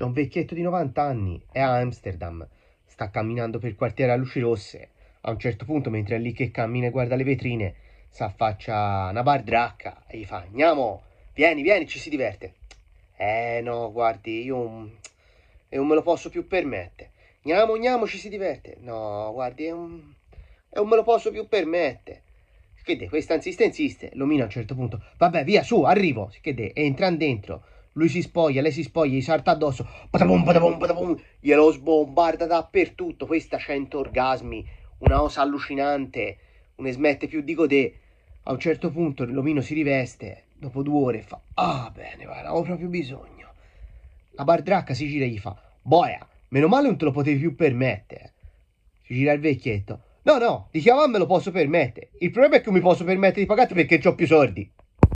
C'è un vecchietto di 90 anni, è a Amsterdam, sta camminando per il quartiere a luci rosse. A un certo punto, mentre è lì che cammina e guarda le vetrine, si affaccia una bardracca e gli fa: Andiamo, vieni, vieni, ci si diverte. Eh no, guardi, io non me lo posso più permettere. Andiamo, andiamo, ci si diverte. No, guardi, non me lo posso più permettere. Che de, questa insiste, insiste. L'omino a un certo punto, vabbè, via, su, arrivo. Che de, entrano dentro lui si spoglia, lei si spoglia, gli salta addosso. Patabum, patabum, patabum, glielo sbombarda dappertutto. Questa 100 orgasmi, una cosa allucinante. Non ne smette più di godere. A un certo punto l'omino si riveste, dopo due ore fa Ah bene, guarda, avevo proprio bisogno. La bardracca si gira e gli fa Boia, meno male non te lo potevi più permettere. Si gira il vecchietto. No, no, di chiamarmelo posso permettere. Il problema è che non mi posso permettere di pagarti perché ho più soldi.